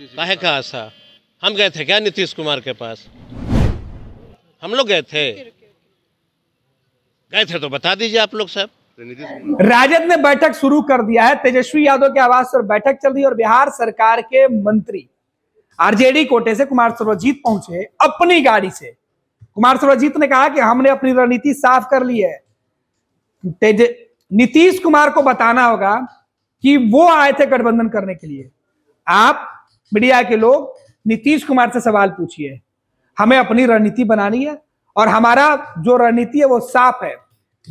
काहे कहा ऐसा हम गए थे क्या नीतीश कुमार के पास हम लोग गए थे गए थे तो बता दीजिए आप लोग सब राजद ने बैठक शुरू कर दिया है तेजस्वी यादव के आवास पर बैठक चल रही और बिहार सरकार के मंत्री आरजेडी कोटे से कुमार सर्वजीत पहुंचे अपनी गाड़ी से कुमार सर्वजीत ने कहा कि हमने अपनी रणनीति साफ कर ली है नीतीश कुमार को बताना होगा कि वो आए थे गठबंधन करने के लिए आप मीडिया के लोग नीतीश कुमार से सवाल पूछिए हमें अपनी रणनीति बनानी है और हमारा जो रणनीति है वो साफ है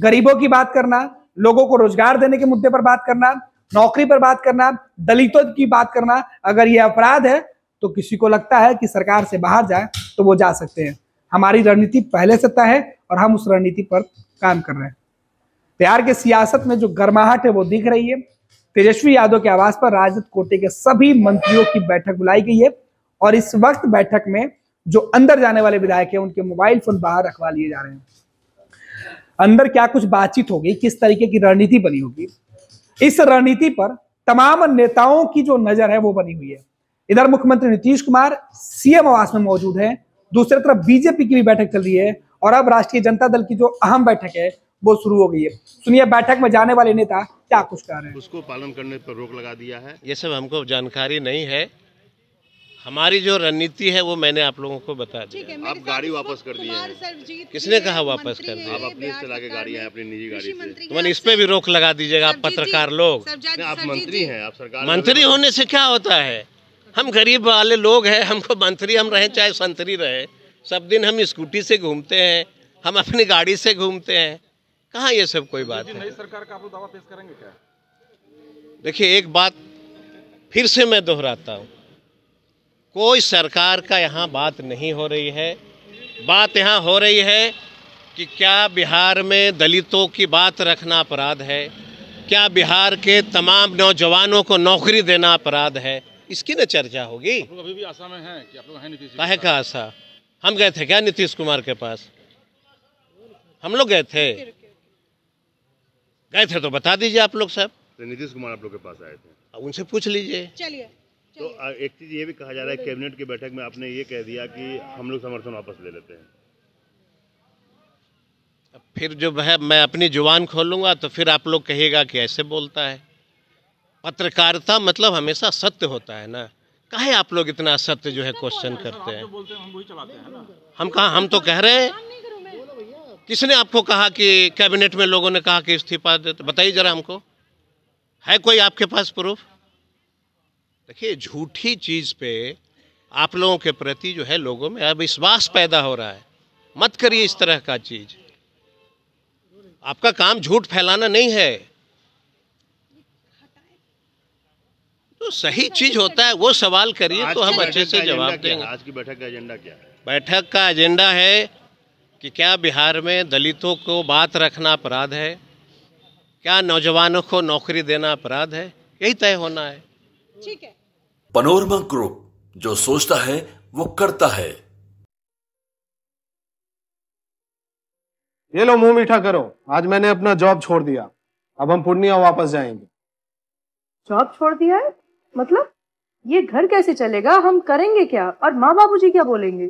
गरीबों की बात करना लोगों को रोजगार देने के मुद्दे पर बात करना नौकरी पर बात करना दलितों की बात करना अगर ये अपराध है तो किसी को लगता है कि सरकार से बाहर जाए तो वो जा सकते हैं हमारी रणनीति पहले से तय है और हम उस रणनीति पर काम कर रहे हैं बिहार के सियासत में जो गर्माहट है वो दिख रही है तेजस्वी यादव के आवास पर राजद कोटे के सभी मंत्रियों की बैठक बुलाई गई है और इस वक्त बैठक में जो अंदर जाने वाले विधायक हैं उनके मोबाइल फोन बाहर रखवा लिए जा रहे हैं अंदर क्या कुछ बातचीत होगी किस तरीके की रणनीति बनी होगी इस रणनीति पर तमाम नेताओं की जो नजर है वो बनी हुई है इधर मुख्यमंत्री नीतीश कुमार सीएम आवास में मौजूद है दूसरी तरफ बीजेपी की भी बैठक चल रही है और अब राष्ट्रीय जनता दल की जो अहम बैठक है वो शुरू हो गई है सुनिए बैठक में जाने वाले नेता क्या कुछ कह रहे हैं उसको पालन करने पर रोक लगा दिया है ये सब हमको जानकारी नहीं है हमारी जो रणनीति है वो मैंने आप लोगों को बता दिया आप गाड़ी वापस कर दी है किसने कहा वापस कर दिया आप अपने चला के गाड़ी है अपनी निजी गाड़ी से तो मैंने इस पे भी रोक लगा दीजिएगा आप पत्रकार लोग आप मंत्री हैं आप सरकार मंत्री होने से क्या होता है हम गरीब वाले लोग हैं हमको मंत्री हम रहे चाहे संतरी रहे सब दिन हम स्कूटी से घूमते हैं हम अपनी गाड़ी से घूमते हैं कहाँ ये सब कोई बात है सरकार का दावा पेश करेंगे क्या देखिए एक बात फिर से मैं दोहराता हूँ कोई सरकार का यहाँ बात नहीं हो रही है बात यहाँ हो रही है कि क्या बिहार में दलितों की बात रखना अपराध है क्या बिहार के तमाम नौजवानों को नौकरी देना अपराध है इसकी ना चर्चा होगी अभी भी आशा में है कि आप लोग हैं नीतीश कहे का आशा हम गए थे क्या नीतीश कुमार के पास हम लोग गए थे गए थे तो बता दीजिए आप लोग सब तो नीतीश कुमार आप लोग के पास आए थे अब उनसे पूछ लीजिए चलिए तो एक चीज ये भी कहा जा रहा है कैबिनेट की बैठक में आपने ये कह दिया कि हम लोग समर्थन वापस ले लेते हैं फिर जो है मैं अपनी जुबान खोलूंगा तो फिर आप लोग कहेगा कि ऐसे बोलता है पत्रकारिता मतलब हमेशा सत्य होता है ना कहे आप लोग इतना सत्य जो है क्वेश्चन करते हैं हाँ, हम कहा हम तो कह रहे हैं किसने आपको कहा कि कैबिनेट में लोगों ने कहा कि इस्तीफा दे तो बताइए ज़रा हमको है कोई आपके पास प्रूफ देखिए झूठी चीज़ पे आप लोगों के प्रति जो है लोगों में अविश्वास पैदा हो रहा है मत करिए इस तरह का चीज़ आपका काम झूठ फैलाना नहीं है तो सही चीज़ होता है वो सवाल करिए तो हम अच्छे से जवाब देंगे आज की बैठक का एजेंडा क्या है बैठक का एजेंडा है कि क्या बिहार में दलितों को बात रखना अपराध है क्या नौजवानों को नौकरी देना अपराध है यही तय होना है ठीक है पनोरमा ग्रुप जो सोचता है वो करता है ये लो मुंह मीठा करो आज मैंने अपना जॉब छोड़ दिया अब हम पूर्णिया वापस जाएंगे जॉब छोड़ दिया है मतलब ये घर कैसे चलेगा हम करेंगे क्या और माँ बाबू जी क्या बोलेंगे